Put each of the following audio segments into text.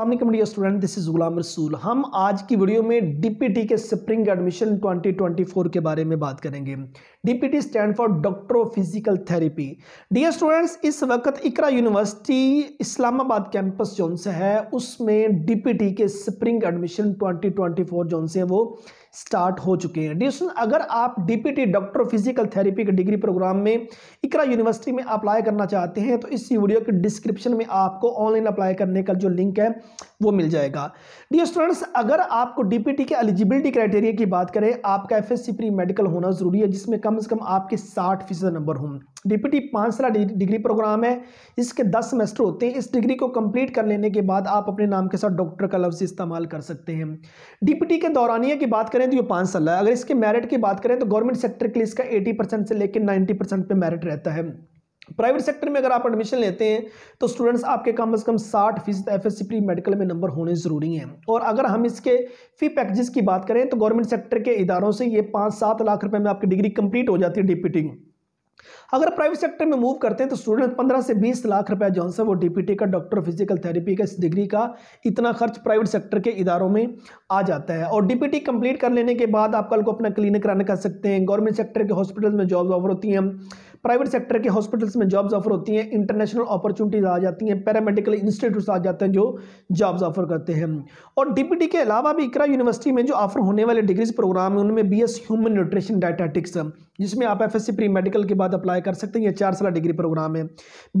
dear student this is Ghulam Rasool हम आज की वीडियो में डीपीटी के स्प्रिंग एडमिशन 2024 के बारे में बात करेंगे DPT stand for doctor of physical therapy dear students इस वक्त Iqra university Islamabad campus zone से है उसमें डीपीटी के स्प्रिंग एडमिशन 2024 जोन से वो स्टार्ट हो चुके हैं स्टूडेंट अगर आप डीपीटी डॉक्टर फिजिकल थेरेपी के डिग्री प्रोग्राम में इकरा यूनिवर्सिटी में अप्लाई करना चाहते हैं तो इसी वीडियो के डिस्क्रिप्शन में आपको ऑनलाइन अप्लाई करने का जो लिंक है वो मिल जाएगा डी स्टूडेंट्स अगर आपको डीपीटी के एलिजिबिलिटी क्राइटेरिया की बात करें आपका एफ प्री मेडिकल होना ज़रूरी है जिसमें कम से कम आपके साठ फीसद नंबर हों डीपीटी पाँच साल डिग्री प्रोग्राम है इसके दस सेमेस्टर होते हैं इस डिग्री को कंप्लीट कर लेने के बाद आप अपने नाम के साथ डॉक्टर का लफ्ज़ इस्तेमाल कर सकते हैं डीपीटी के दौरानिया की बात करें करें तो ये पाँच साल है अगर इसके मेरिट की बात करें तो गवर्नमेंट सेक्टर के लिए इसका एटी परसेंट से लेकर नाइन्टी परसेंट पर मेरिट रहता है प्राइवेट सेक्टर में अगर आप एडमिशन लेते हैं तो स्टूडेंट्स आपके कम से कम साठ फीसद एफ एस प्री मेडिकल में नंबर होने ज़रूरी हैं और अगर हम इसके फ़ी पैकेजेस की बात करें तो गवर्नमेंट सेक्टर के इदारों से ये पाँच सात लाख रुपये में आपकी डिग्री कंप्लीट हो जाती है डिप्यूटी अगर प्राइवेट सेक्टर में मूव करते हैं तो स्टूडेंट 15 से 20 लाख रुपया जो है वो डीपीटी का डॉक्टर फिजिकल थेरेपी का इस डिग्री का इतना खर्च प्राइवेट सेक्टर के इदारों में आ जाता है और डीपीटी कंप्लीट कर लेने के बाद आप कल को अपना क्लिनिक रन कर सकते हैं गवर्नमेंट सेक्टर के हॉस्पिटल में जॉब ऑफर होती हैं प्राइवेट सेक्टर के हॉस्पिटल्स में जॉब्स ऑफर होती हैं इंटरनेशनल अपॉर्चुनिटीज़ आ जाती हैं पैरामेडिकल इंस्टीट्यूट्स आ जाते हैं जो जॉब्स ऑफर करते हैं और डीपीटी के अलावा भी इकरा यूनिवर्सिटी में जो ऑफर होने वाले डिग्रीज प्रोग्राम हैं उनमें B S human nutrition dietetics जिसमें आप F S C pre medical के बाद अप्लाई कर सकते हैं ये चार साल डिग्री प्रोग्राम है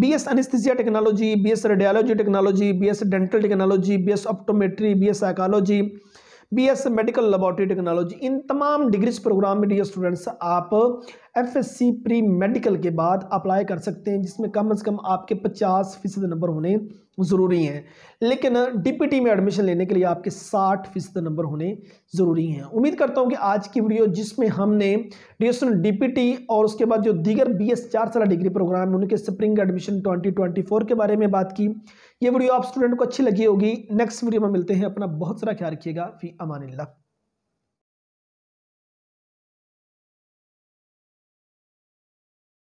B S anesthesia technology B S radiology technology B S dental technology B S optometry B S psychology B S medical laboratory technology इन तमाम डिग्रीज प्रोग्राम में डियर स्टूडेंट्स आप F S C pre medical के बाद apply कर सकते हैं जिसमें कम अज़ कम आपके पचास फीसद नंबर होने ज़रूरी हैं लेकिन डीपीटी में एडमिशन लेने के लिए आपके 60 फीसद नंबर होने ज़रूरी हैं उम्मीद करता हूं कि आज की वीडियो जिसमें हमने ड्यूएशनल डीपीटी और उसके बाद जो दीगर बीएस चार साल डिग्री प्रोग्राम है उनके स्प्रिंग एडमिशन 2024 के बारे में बात की ये वीडियो आप स्टूडेंट को अच्छी लगी होगी नेक्स्ट वीडियो में मिलते हैं अपना बहुत सारा ख्याल रखिएगा फ़ी अमान